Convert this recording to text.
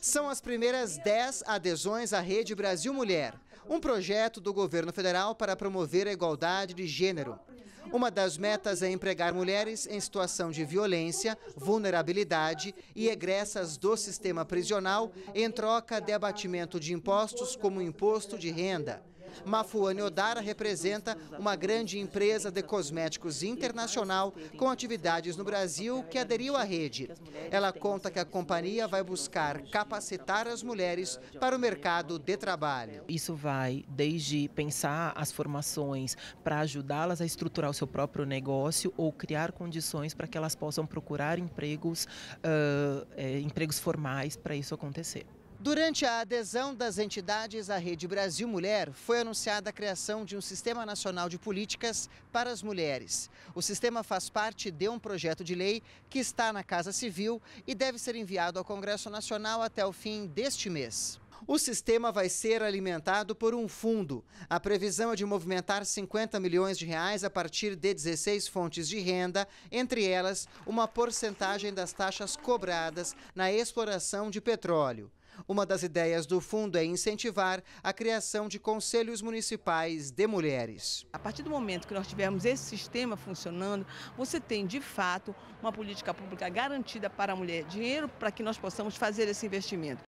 São as primeiras 10 adesões à Rede Brasil Mulher, um projeto do governo federal para promover a igualdade de gênero. Uma das metas é empregar mulheres em situação de violência, vulnerabilidade e egressas do sistema prisional em troca de abatimento de impostos como o imposto de renda. Mafuane Odara representa uma grande empresa de cosméticos internacional com atividades no Brasil que aderiu à rede. Ela conta que a companhia vai buscar capacitar as mulheres para o mercado de trabalho. Isso vai desde pensar as formações para ajudá-las a estruturar o seu próprio negócio ou criar condições para que elas possam procurar empregos, uh, empregos formais para isso acontecer. Durante a adesão das entidades à Rede Brasil Mulher, foi anunciada a criação de um Sistema Nacional de Políticas para as Mulheres. O sistema faz parte de um projeto de lei que está na Casa Civil e deve ser enviado ao Congresso Nacional até o fim deste mês. O sistema vai ser alimentado por um fundo. A previsão é de movimentar 50 milhões de reais a partir de 16 fontes de renda, entre elas uma porcentagem das taxas cobradas na exploração de petróleo. Uma das ideias do fundo é incentivar a criação de conselhos municipais de mulheres. A partir do momento que nós tivermos esse sistema funcionando, você tem de fato uma política pública garantida para a mulher, dinheiro para que nós possamos fazer esse investimento.